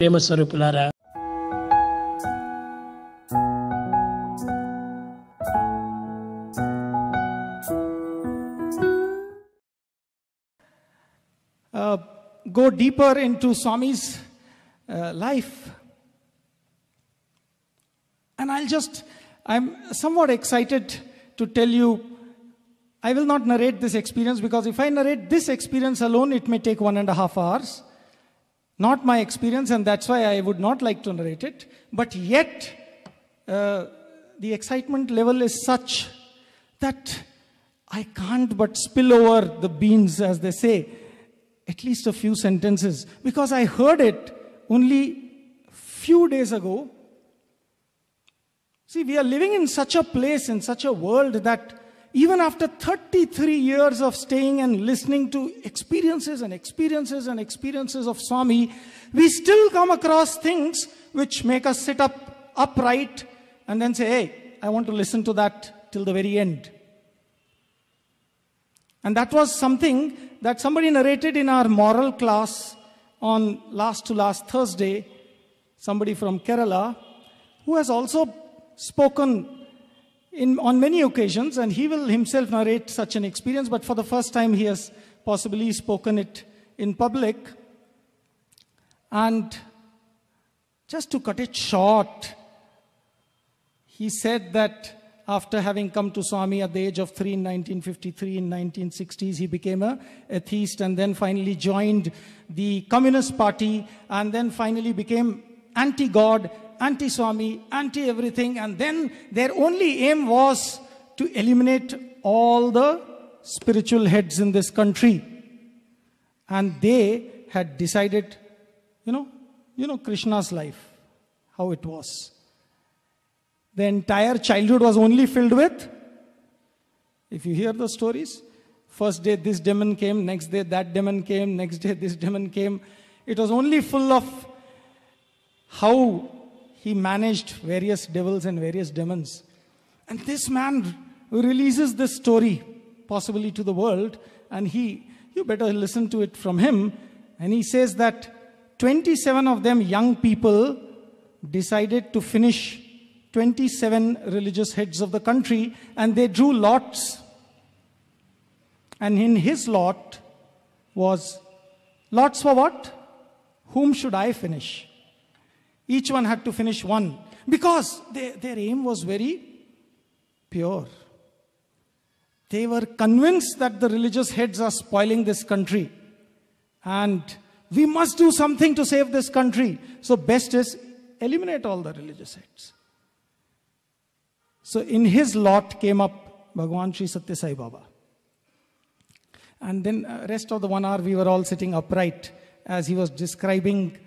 ప్రేమ స్వరూపులారా uh, go deeper into Swami's uh, life. And I'll just, I'm somewhat excited to tell you I will not narrate this experience because if I narrate this experience alone, it may take one and a half hours. Not my experience, and that's why I would not like to narrate it. But yet, uh, the excitement level is such that I can't but spill over the beans, as they say, at least a few sentences, because I heard it only few days ago. See, we are living in such a place, in such a world that even after 33 years of staying and listening to experiences and experiences and experiences of Swami, we still come across things which make us sit up upright and then say, hey, I want to listen to that till the very end. And that was something that somebody narrated in our moral class on last to last Thursday, somebody from Kerala, who has also spoken in, on many occasions, and he will himself narrate such an experience, but for the first time he has possibly spoken it in public. And just to cut it short, he said that after having come to Swami at the age of three in 1953, in 1960s, he became a atheist and then finally joined the Communist Party and then finally became anti-God anti Swami, anti everything, and then their only aim was to eliminate all the spiritual heads in this country. And they had decided, you know, you know Krishna's life, how it was. The entire childhood was only filled with. If you hear the stories, first day this demon came, next day that demon came, next day this demon came. It was only full of how he managed various devils and various demons. And this man releases this story, possibly to the world, and he, you better listen to it from him. And he says that 27 of them young people decided to finish 27 religious heads of the country, and they drew lots. And in his lot was lots for what? Whom should I finish? Each one had to finish one because they, their aim was very pure. They were convinced that the religious heads are spoiling this country and we must do something to save this country. So, best is eliminate all the religious heads. So, in his lot came up Bhagwan Sri Satya Sai Baba. And then uh, rest of the one hour we were all sitting upright as he was describing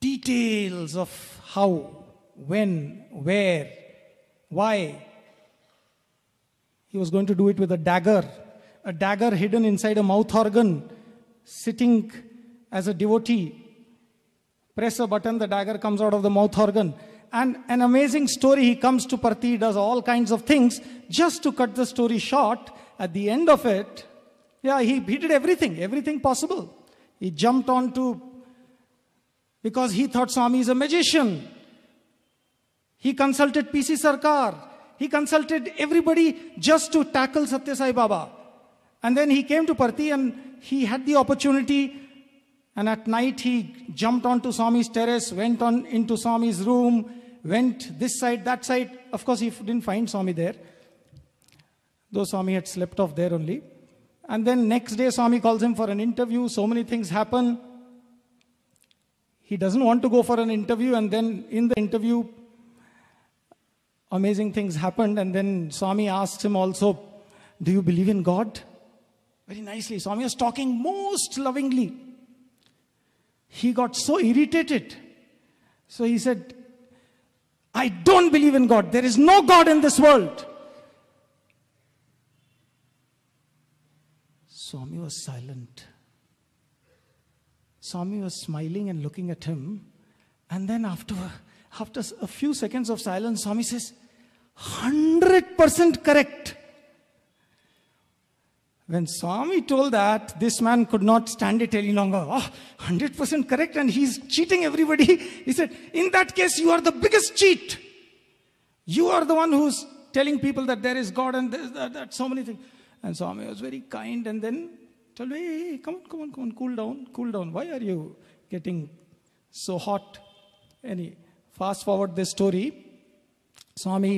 details of how, when, where, why. He was going to do it with a dagger, a dagger hidden inside a mouth organ, sitting as a devotee. Press a button, the dagger comes out of the mouth organ. And an amazing story. He comes to Parthi, does all kinds of things. Just to cut the story short, at the end of it, yeah, he, he did everything, everything possible. He jumped onto because he thought Swami is a magician. He consulted PC Sarkar. He consulted everybody just to tackle Satya Sai Baba. And then he came to Parthi and he had the opportunity. And at night he jumped onto Swami's terrace, went on into Swami's room, went this side, that side. Of course, he didn't find Swami there, though Swami had slept off there only. And then next day, Swami calls him for an interview. So many things happen he doesn't want to go for an interview and then in the interview amazing things happened and then swami asked him also do you believe in god very nicely swami was talking most lovingly he got so irritated so he said i don't believe in god there is no god in this world swami was silent Swami was smiling and looking at him. And then after, after a few seconds of silence, Swami says, 100% correct. When Swami told that, this man could not stand it any longer. Oh, 100% correct and he's cheating everybody. He said, in that case, you are the biggest cheat. You are the one who's telling people that there is God and that, that so many things. And Swami was very kind and then told me, hey, come on, come on, come on, cool down, cool down. Why are you getting so hot? Any fast forward this story. Swami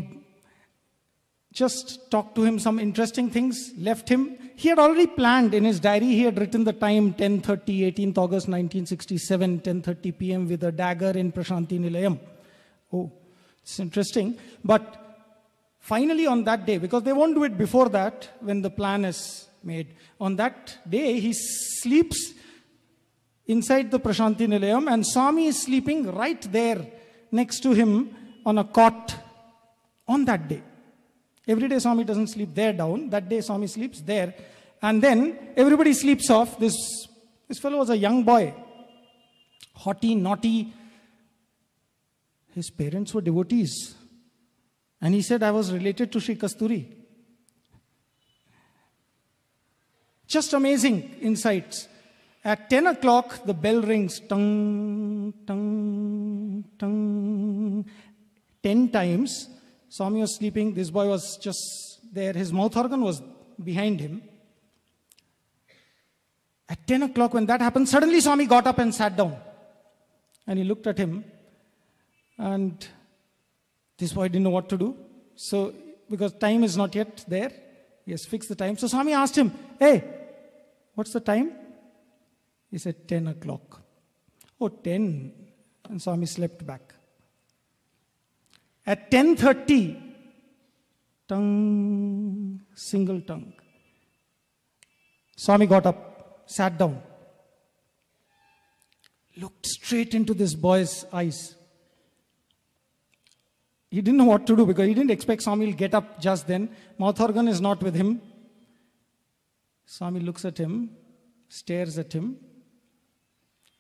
just talked to him some interesting things, left him. He had already planned in his diary, he had written the time 10.30, 18th August 1967, 10.30 p.m. with a dagger in Prashanti Nilayam. Oh, it's interesting. But Finally, on that day, because they won't do it before that when the plan is made, on that day he sleeps inside the Prashanti Nilayam and Swami is sleeping right there next to him on a cot on that day. Every day Swami doesn't sleep there down. That day Swami sleeps there. And then everybody sleeps off. This, this fellow was a young boy. Haughty, naughty. His parents were devotees. And he said, I was related to Sri Kasturi. Just amazing insights. At 10 o'clock, the bell rings tung, tung, tung, 10 times. Swami was sleeping. This boy was just there. His mouth organ was behind him. At 10 o'clock, when that happened, suddenly Swami got up and sat down. And he looked at him and this boy didn't know what to do. So, because time is not yet there, he has fixed the time. So, Swami asked him, Hey, what's the time? He said, 10 o'clock. Oh, 10. And Swami slept back. At 10.30, tongue, single tongue. Swami got up, sat down, looked straight into this boy's eyes. He didn't know what to do because he didn't expect Swami will get up just then. Mouth organ is not with him. Swami looks at him, stares at him,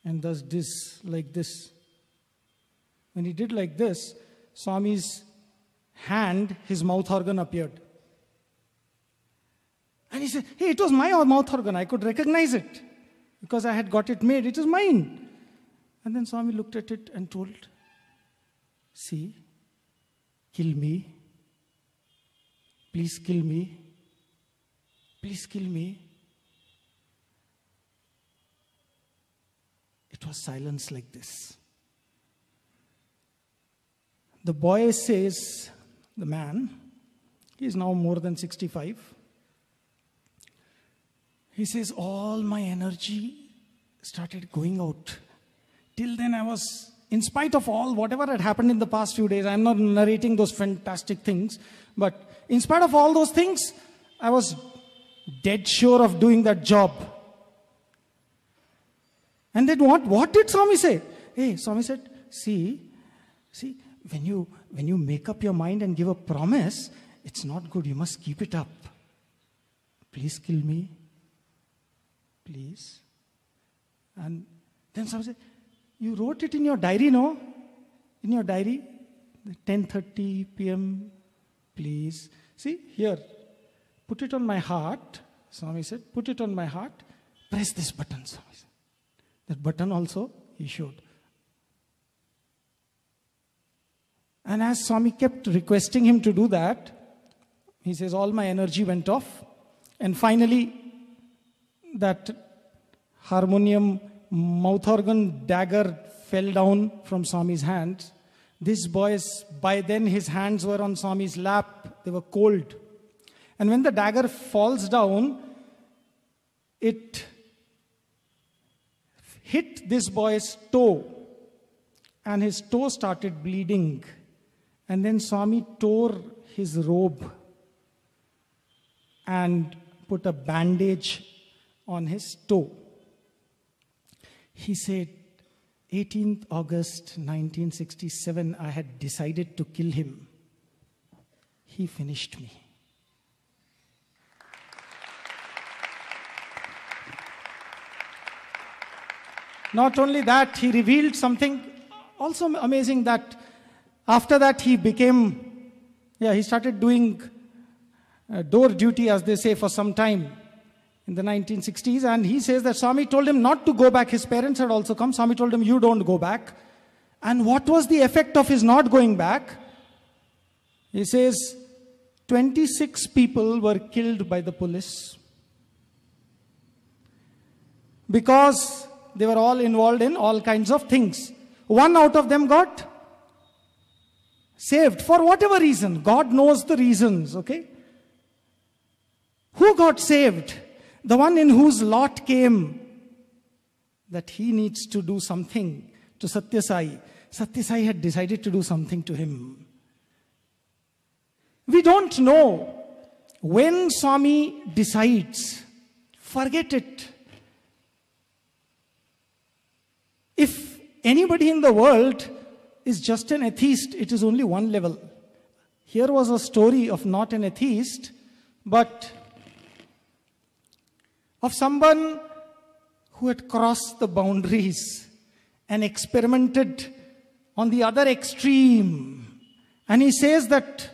and does this, like this. When he did like this, Swami's hand, his mouth organ appeared. And he said, Hey, it was my mouth organ. I could recognize it because I had got it made. It is mine. And then Swami looked at it and told, See, Kill me. Please kill me. Please kill me. It was silence like this. The boy says, the man, he is now more than 65. He says, All my energy started going out. Till then, I was in spite of all, whatever had happened in the past few days, I'm not narrating those fantastic things, but in spite of all those things, I was dead sure of doing that job. And then what, what did Swami say? Hey, Swami said, see, see, when you, when you make up your mind and give a promise, it's not good. You must keep it up. Please kill me. Please. And then Swami said, you wrote it in your diary, no? In your diary, 10:30 p.m. Please see here. Put it on my heart. Swami said, "Put it on my heart. Press this button." Swami said. That button also he showed. And as Swami kept requesting him to do that, he says, All my energy went off. And finally, that harmonium mouth organ dagger fell down from Swami's hand. This boy's, by then his hands were on Swami's lap, they were cold. And when the dagger falls down, it hit this boy's toe, and his toe started bleeding. And then Swami tore his robe and put a bandage on his toe. He said, 18th August 1967, I had decided to kill him. He finished me. Not only that, he revealed something also amazing that after that he became, yeah, he started doing uh, door duty, as they say, for some time in the 1960s. And he says that Swami told him not to go back. His parents had also come. Swami told him, You don't go back. And what was the effect of his not going back? He says, 26 people were killed by the police because they were all involved in all kinds of things. One out of them got saved for whatever reason. God knows the reasons, okay? Who got saved? the one in whose lot came that he needs to do something to Satyasai. Satyasai had decided to do something to him. We don't know when Swami decides. Forget it. If anybody in the world is just an atheist, it is only one level. Here was a story of not an atheist, but of someone who had crossed the boundaries and experimented on the other extreme. And he says that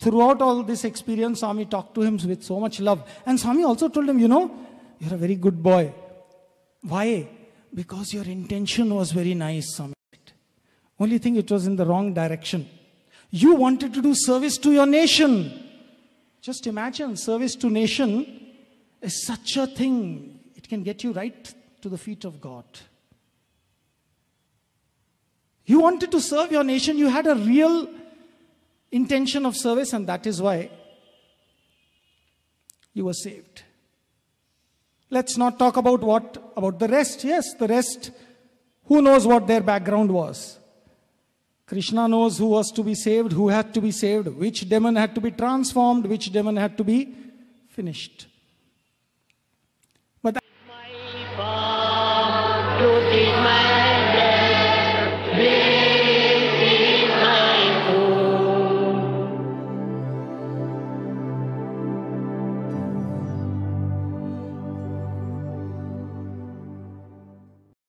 throughout all this experience, Swami talked to him with so much love. And Swami also told him, You know, you're a very good boy. Why? Because your intention was very nice, Swami. Only thing, it was in the wrong direction. You wanted to do service to your nation. Just imagine service to nation is such a thing. It can get you right to the feet of God. You wanted to serve your nation, you had a real intention of service, and that is why you were saved. Let's not talk about what about the rest. Yes, the rest, who knows what their background was. Krishna knows who was to be saved, who had to be saved, which demon had to be transformed, which demon had to be finished.